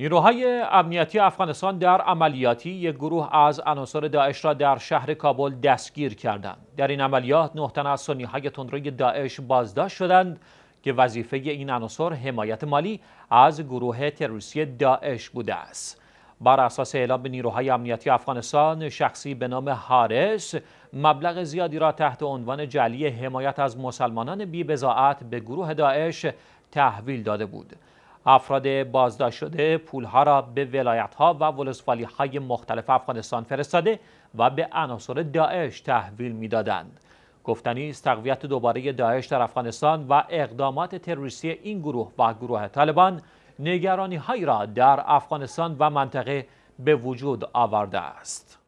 نیروهای امنیتی افغانستان در عملیاتی یک گروه از عناصر داعش را در شهر کابل دستگیر کردند. در این عملیات نه تن از سنیهای تندروی داعش بازداشت شدند که وظیفه این عناصر حمایت مالی از گروه تروریستی داعش بوده است. بر اساس اعلام نیروهای امنیتی افغانستان شخصی به نام هارس مبلغ زیادی را تحت عنوان جلی حمایت از مسلمانان بی به گروه داعش تحویل داده بود. افراد بازداشت شده پولها را به ولایت ها و ولسوالی های مختلف افغانستان فرستاده و به عناصر داعش تحویل میدادند. گفتنی است تقویت دوباره داعش در افغانستان و اقدامات تروریستی این گروه و گروه طالبان نگرانی هایی را در افغانستان و منطقه به وجود آورده است.